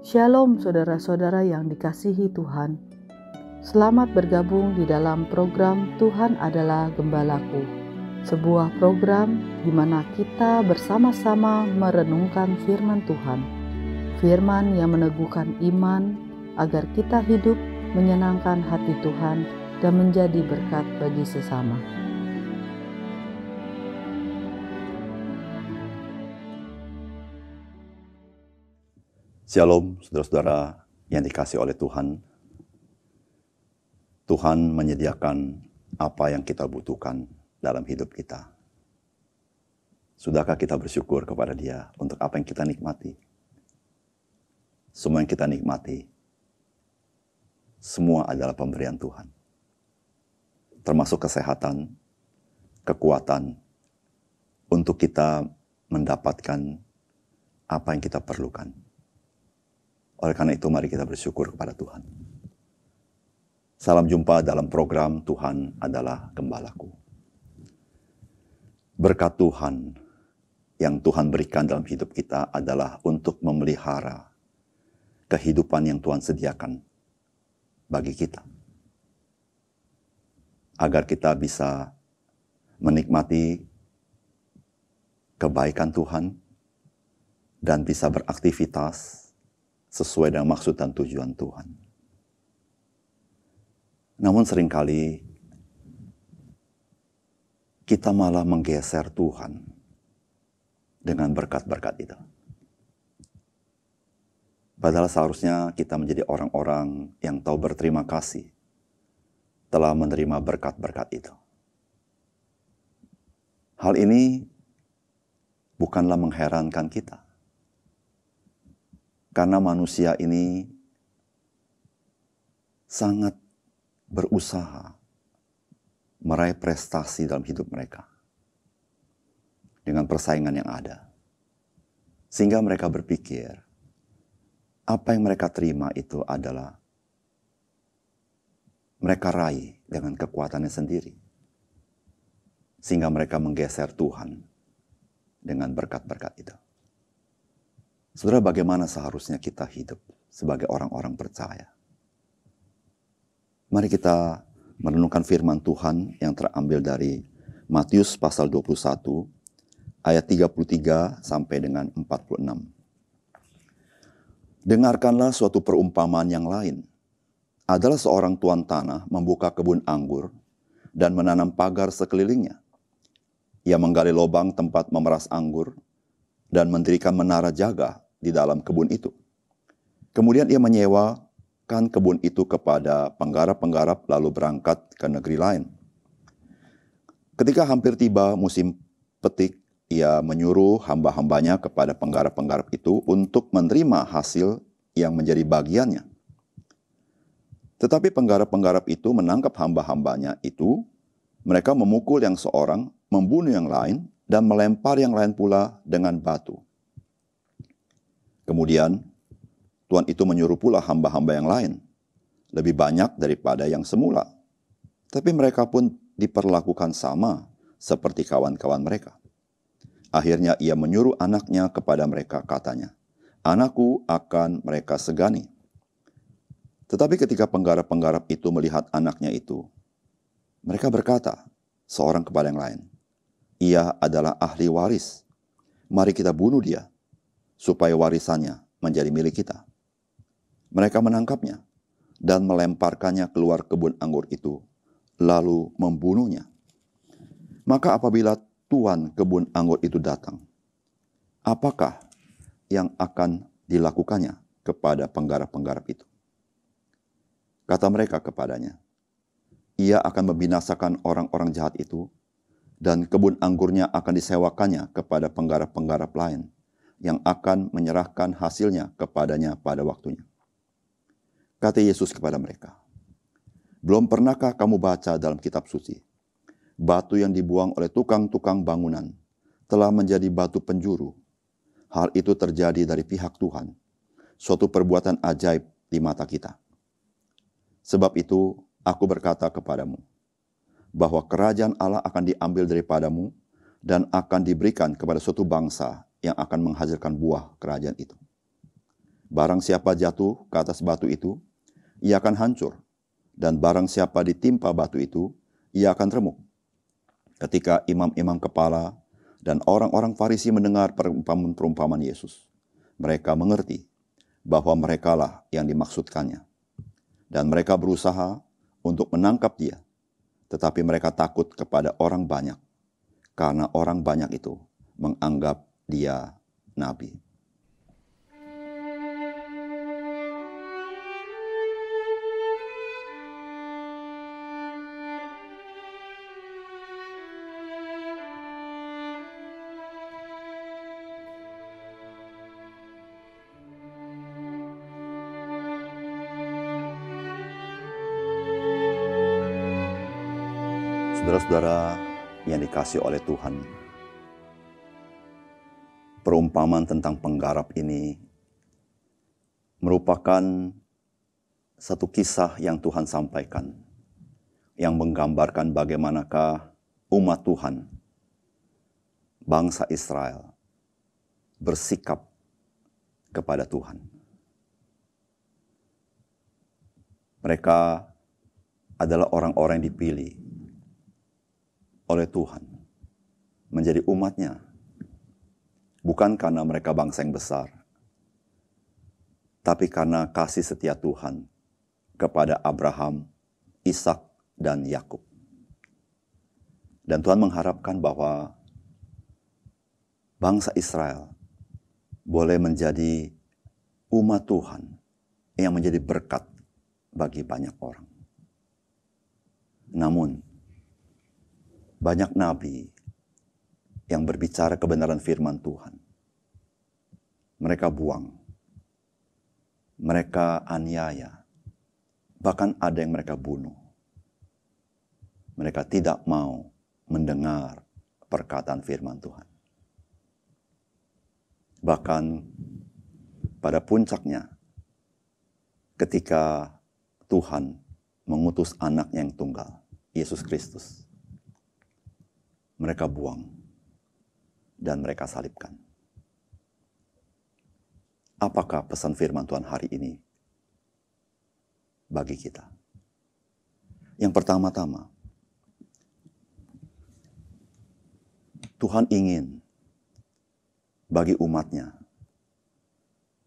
Shalom saudara-saudara yang dikasihi Tuhan. Selamat bergabung di dalam program Tuhan adalah Gembalaku. Sebuah program di mana kita bersama-sama merenungkan firman Tuhan. Firman yang meneguhkan iman agar kita hidup menyenangkan hati Tuhan dan menjadi berkat bagi sesama. Shalom, saudara-saudara yang dikasih oleh Tuhan. Tuhan menyediakan apa yang kita butuhkan dalam hidup kita. Sudahkah kita bersyukur kepada Dia untuk apa yang kita nikmati? Semua yang kita nikmati, semua adalah pemberian Tuhan. Termasuk kesehatan, kekuatan, untuk kita mendapatkan apa yang kita perlukan oleh karena itu mari kita bersyukur kepada Tuhan. Salam jumpa dalam program Tuhan adalah Gembalaku. Berkat Tuhan yang Tuhan berikan dalam hidup kita adalah untuk memelihara kehidupan yang Tuhan sediakan bagi kita. Agar kita bisa menikmati kebaikan Tuhan dan bisa beraktivitas sesuai dengan maksud dan tujuan Tuhan. Namun seringkali kita malah menggeser Tuhan dengan berkat-berkat itu. Padahal seharusnya kita menjadi orang-orang yang tahu berterima kasih telah menerima berkat-berkat itu. Hal ini bukanlah mengherankan kita karena manusia ini sangat berusaha meraih prestasi dalam hidup mereka dengan persaingan yang ada. Sehingga mereka berpikir apa yang mereka terima itu adalah mereka raih dengan kekuatannya sendiri. Sehingga mereka menggeser Tuhan dengan berkat-berkat itu. Saudara, bagaimana seharusnya kita hidup sebagai orang-orang percaya? Mari kita merenungkan firman Tuhan yang terambil dari Matius pasal 21 ayat 33 sampai dengan 46. Dengarkanlah suatu perumpamaan yang lain. Adalah seorang tuan tanah membuka kebun anggur dan menanam pagar sekelilingnya. Ia menggali lubang tempat memeras anggur dan mendirikan menara jaga di dalam kebun itu. Kemudian ia menyewakan kebun itu kepada penggarap-penggarap lalu berangkat ke negeri lain. Ketika hampir tiba musim petik, ia menyuruh hamba-hambanya kepada penggarap-penggarap itu untuk menerima hasil yang menjadi bagiannya. Tetapi penggarap-penggarap itu menangkap hamba-hambanya itu, mereka memukul yang seorang membunuh yang lain, dan melempar yang lain pula dengan batu. Kemudian, Tuhan itu menyuruh pula hamba-hamba yang lain, lebih banyak daripada yang semula. Tapi mereka pun diperlakukan sama seperti kawan-kawan mereka. Akhirnya ia menyuruh anaknya kepada mereka katanya, Anakku akan mereka segani. Tetapi ketika penggarap-penggarap itu melihat anaknya itu, mereka berkata, seorang kepada yang lain, ia adalah ahli waris. Mari kita bunuh dia supaya warisannya menjadi milik kita. Mereka menangkapnya dan melemparkannya keluar kebun anggur itu, lalu membunuhnya. Maka apabila tuan kebun anggur itu datang, apakah yang akan dilakukannya kepada penggarap-penggarap itu? Kata mereka kepadanya, ia akan membinasakan orang-orang jahat itu dan kebun anggurnya akan disewakannya kepada penggarap-penggarap lain yang akan menyerahkan hasilnya kepadanya pada waktunya. Kata Yesus kepada mereka, Belum pernahkah kamu baca dalam kitab suci? Batu yang dibuang oleh tukang-tukang bangunan telah menjadi batu penjuru. Hal itu terjadi dari pihak Tuhan. Suatu perbuatan ajaib di mata kita. Sebab itu, aku berkata kepadamu, bahwa kerajaan Allah akan diambil daripadamu dan akan diberikan kepada suatu bangsa yang akan menghasilkan buah kerajaan itu. Barang siapa jatuh ke atas batu itu, ia akan hancur. Dan barang siapa ditimpa batu itu, ia akan remuk. Ketika imam-imam kepala dan orang-orang Farisi mendengar perumpamaan-perumpamaan Yesus, mereka mengerti bahwa merekalah yang dimaksudkannya. Dan mereka berusaha untuk menangkap dia, tetapi mereka takut kepada orang banyak, karena orang banyak itu menganggap dia nabi. Saudara-saudara yang dikasih oleh Tuhan, perumpamaan tentang penggarap ini merupakan satu kisah yang Tuhan sampaikan, yang menggambarkan bagaimanakah umat Tuhan, bangsa Israel, bersikap kepada Tuhan. Mereka adalah orang-orang yang dipilih, oleh Tuhan menjadi umatnya. Bukan karena mereka bangsa yang besar, tapi karena kasih setia Tuhan kepada Abraham, Ishak, dan Yakub. Dan Tuhan mengharapkan bahwa bangsa Israel boleh menjadi umat Tuhan yang menjadi berkat bagi banyak orang. Namun, banyak nabi yang berbicara kebenaran firman Tuhan. Mereka buang. Mereka aniaya. Bahkan ada yang mereka bunuh. Mereka tidak mau mendengar perkataan firman Tuhan. Bahkan pada puncaknya, ketika Tuhan mengutus anaknya yang tunggal, Yesus Kristus, mereka buang dan mereka salibkan. Apakah pesan firman Tuhan hari ini bagi kita? Yang pertama-tama, Tuhan ingin bagi umatnya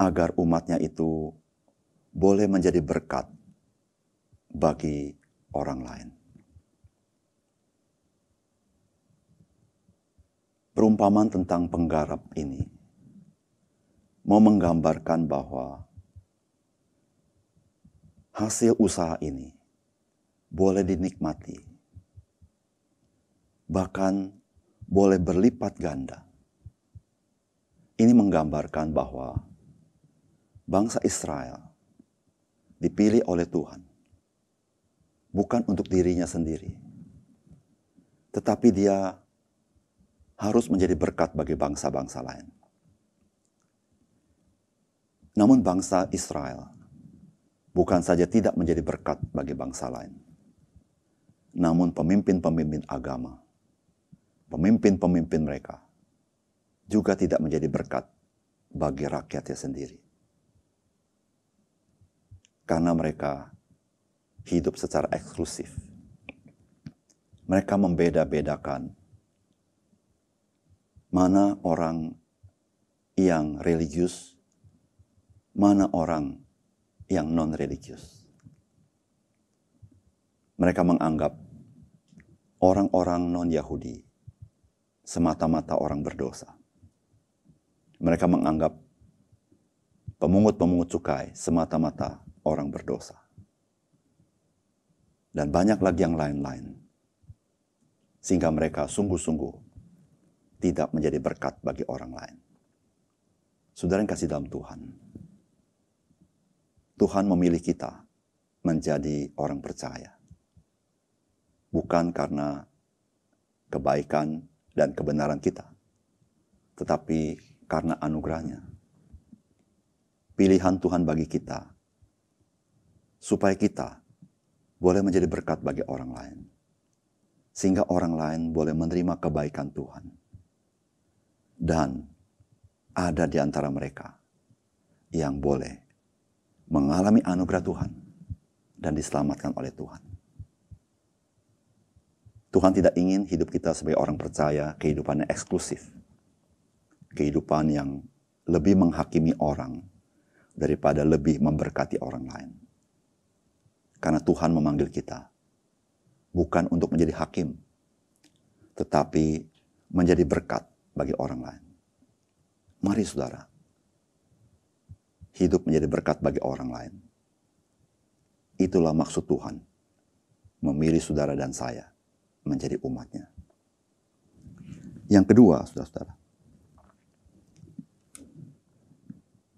agar umatnya itu boleh menjadi berkat bagi orang lain. perumpamaan tentang penggarap ini mau menggambarkan bahwa hasil usaha ini boleh dinikmati, bahkan boleh berlipat ganda. Ini menggambarkan bahwa bangsa Israel dipilih oleh Tuhan bukan untuk dirinya sendiri, tetapi Dia harus menjadi berkat bagi bangsa-bangsa lain. Namun bangsa Israel bukan saja tidak menjadi berkat bagi bangsa lain. Namun pemimpin-pemimpin agama, pemimpin-pemimpin mereka juga tidak menjadi berkat bagi rakyatnya sendiri. Karena mereka hidup secara eksklusif. Mereka membeda-bedakan mana orang yang religius, mana orang yang non-religius. Mereka menganggap orang-orang non-Yahudi semata-mata orang berdosa. Mereka menganggap pemungut-pemungut cukai semata-mata orang berdosa. Dan banyak lagi yang lain-lain. Sehingga mereka sungguh-sungguh tidak menjadi berkat bagi orang lain. Saudara yang kasih dalam Tuhan. Tuhan memilih kita menjadi orang percaya. Bukan karena kebaikan dan kebenaran kita. Tetapi karena anugerahnya. Pilihan Tuhan bagi kita. Supaya kita boleh menjadi berkat bagi orang lain. Sehingga orang lain boleh menerima kebaikan Tuhan dan ada di antara mereka yang boleh mengalami anugerah Tuhan dan diselamatkan oleh Tuhan. Tuhan tidak ingin hidup kita sebagai orang percaya kehidupannya eksklusif. Kehidupan yang lebih menghakimi orang daripada lebih memberkati orang lain. Karena Tuhan memanggil kita bukan untuk menjadi hakim, tetapi menjadi berkat bagi orang lain. Mari saudara, hidup menjadi berkat bagi orang lain. Itulah maksud Tuhan, memilih saudara dan saya menjadi umatnya. Yang kedua, saudara-saudara.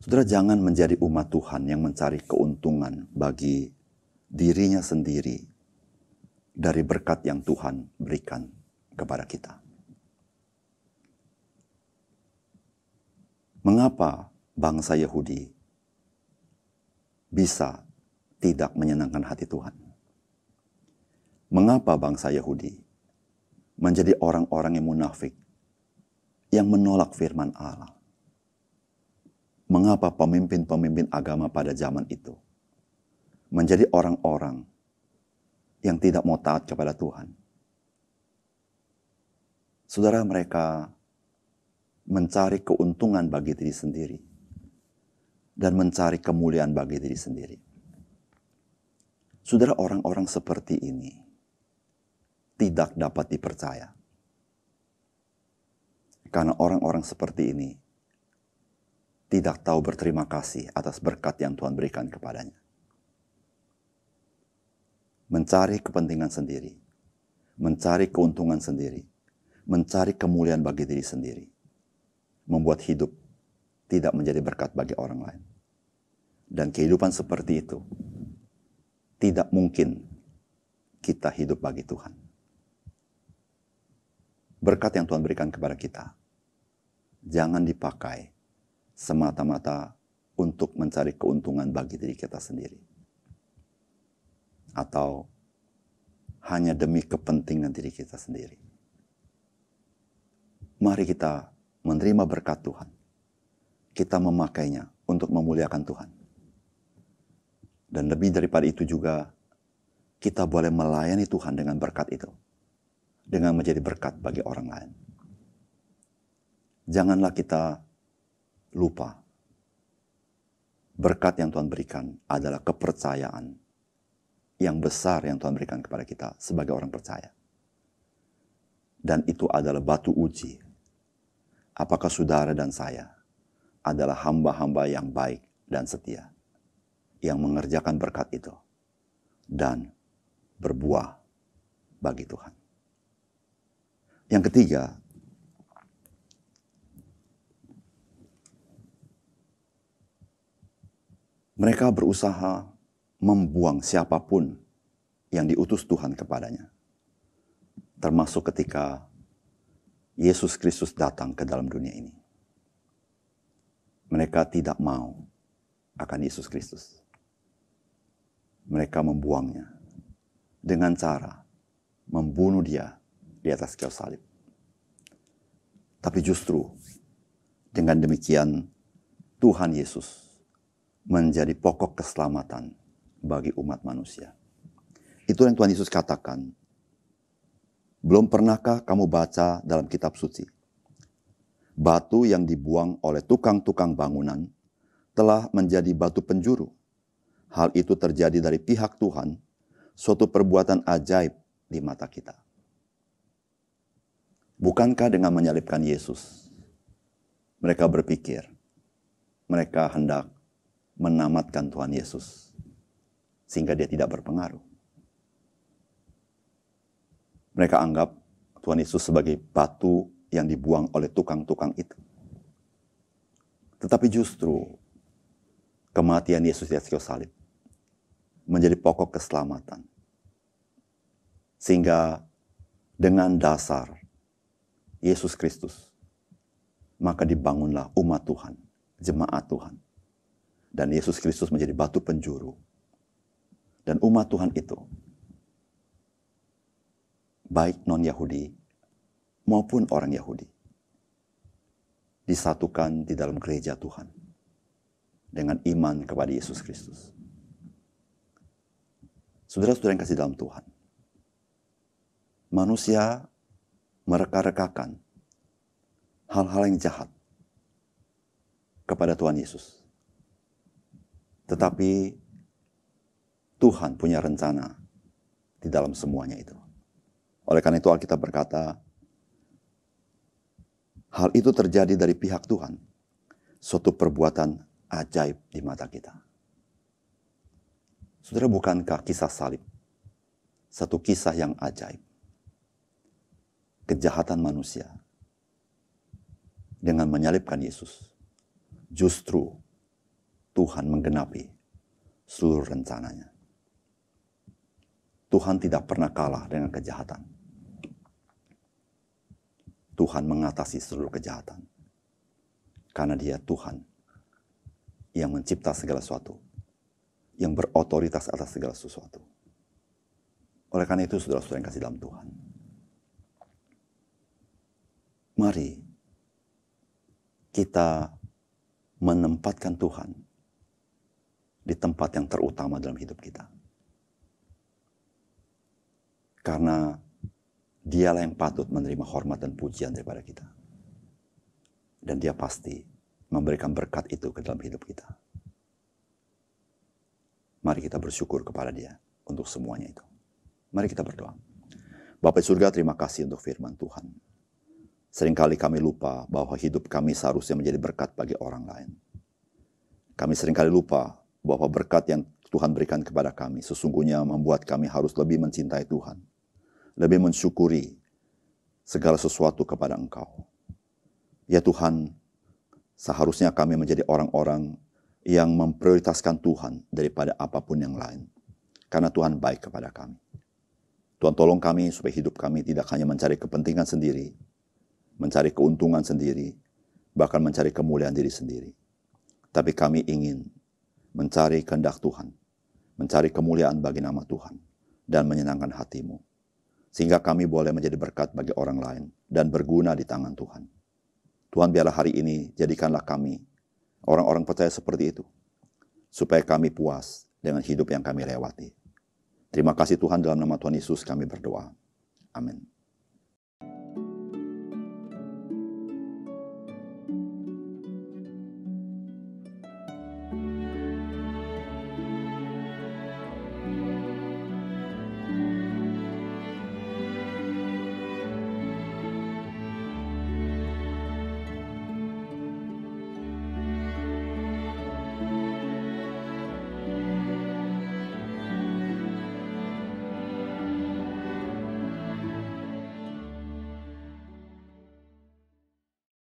Saudara jangan menjadi umat Tuhan yang mencari keuntungan bagi dirinya sendiri dari berkat yang Tuhan berikan kepada kita. mengapa bangsa Yahudi bisa tidak menyenangkan hati Tuhan? Mengapa bangsa Yahudi menjadi orang-orang yang munafik yang menolak firman Allah? Mengapa pemimpin-pemimpin agama pada zaman itu menjadi orang-orang yang tidak mau taat kepada Tuhan? Saudara mereka mencari keuntungan bagi diri sendiri dan mencari kemuliaan bagi diri sendiri. Saudara, orang-orang seperti ini tidak dapat dipercaya. Karena orang-orang seperti ini tidak tahu berterima kasih atas berkat yang Tuhan berikan kepadanya. Mencari kepentingan sendiri, mencari keuntungan sendiri, mencari kemuliaan bagi diri sendiri membuat hidup tidak menjadi berkat bagi orang lain. Dan kehidupan seperti itu tidak mungkin kita hidup bagi Tuhan. Berkat yang Tuhan berikan kepada kita jangan dipakai semata-mata untuk mencari keuntungan bagi diri kita sendiri, atau hanya demi kepentingan diri kita sendiri. Mari kita menerima berkat Tuhan. Kita memakainya untuk memuliakan Tuhan. Dan lebih daripada itu juga, kita boleh melayani Tuhan dengan berkat itu. Dengan menjadi berkat bagi orang lain. Janganlah kita lupa. Berkat yang Tuhan berikan adalah kepercayaan yang besar yang Tuhan berikan kepada kita sebagai orang percaya. Dan itu adalah batu uji apakah saudara dan saya adalah hamba-hamba yang baik dan setia yang mengerjakan berkat itu dan berbuah bagi Tuhan. Yang ketiga, mereka berusaha membuang siapapun yang diutus Tuhan kepadanya, termasuk ketika Yesus Kristus datang ke dalam dunia ini. Mereka tidak mau akan Yesus Kristus. Mereka membuangnya dengan cara membunuh dia di atas kayu salib. Tapi justru dengan demikian Tuhan Yesus menjadi pokok keselamatan bagi umat manusia. Itu yang Tuhan Yesus katakan belum pernahkah kamu baca dalam kitab suci? Batu yang dibuang oleh tukang-tukang bangunan telah menjadi batu penjuru. Hal itu terjadi dari pihak Tuhan, suatu perbuatan ajaib di mata kita. Bukankah dengan menyalibkan Yesus, mereka berpikir mereka hendak menamatkan Tuhan Yesus sehingga dia tidak berpengaruh? Mereka anggap Tuhan Yesus sebagai batu yang dibuang oleh tukang-tukang itu. Tetapi justru kematian Yesus di atas kayu salib menjadi pokok keselamatan. Sehingga dengan dasar Yesus Kristus, maka dibangunlah umat Tuhan, jemaat Tuhan. Dan Yesus Kristus menjadi batu penjuru. Dan umat Tuhan itu baik non-Yahudi maupun orang Yahudi disatukan di dalam gereja Tuhan dengan iman kepada Yesus Kristus. Saudara-saudara yang kasih dalam Tuhan, manusia mereka-rekakan hal-hal yang jahat kepada Tuhan Yesus. Tetapi Tuhan punya rencana di dalam semuanya itu. Oleh karena itu Alkitab berkata, hal itu terjadi dari pihak Tuhan. Suatu perbuatan ajaib di mata kita. Saudara, bukankah kisah salib satu kisah yang ajaib? Kejahatan manusia dengan menyalibkan Yesus. Justru Tuhan menggenapi seluruh rencananya. Tuhan tidak pernah kalah dengan kejahatan. Tuhan mengatasi seluruh kejahatan. Karena dia Tuhan yang mencipta segala sesuatu. Yang berotoritas atas segala sesuatu. Oleh karena itu saudara-saudara yang kasih dalam Tuhan. Mari kita menempatkan Tuhan di tempat yang terutama dalam hidup kita. Karena Dialah yang patut menerima hormat dan pujian daripada kita. Dan dia pasti memberikan berkat itu ke dalam hidup kita. Mari kita bersyukur kepada dia untuk semuanya itu. Mari kita berdoa. Bapak surga terima kasih untuk firman Tuhan. Seringkali kami lupa bahwa hidup kami seharusnya menjadi berkat bagi orang lain. Kami seringkali lupa bahwa berkat yang Tuhan berikan kepada kami sesungguhnya membuat kami harus lebih mencintai Tuhan lebih mensyukuri segala sesuatu kepada Engkau. Ya Tuhan, seharusnya kami menjadi orang-orang yang memprioritaskan Tuhan daripada apapun yang lain. Karena Tuhan baik kepada kami. Tuhan tolong kami supaya hidup kami tidak hanya mencari kepentingan sendiri, mencari keuntungan sendiri, bahkan mencari kemuliaan diri sendiri. Tapi kami ingin mencari kehendak Tuhan, mencari kemuliaan bagi nama Tuhan, dan menyenangkan hatimu sehingga kami boleh menjadi berkat bagi orang lain dan berguna di tangan Tuhan. Tuhan biarlah hari ini jadikanlah kami orang-orang percaya seperti itu supaya kami puas dengan hidup yang kami lewati. Terima kasih Tuhan dalam nama Tuhan Yesus kami berdoa. Amin.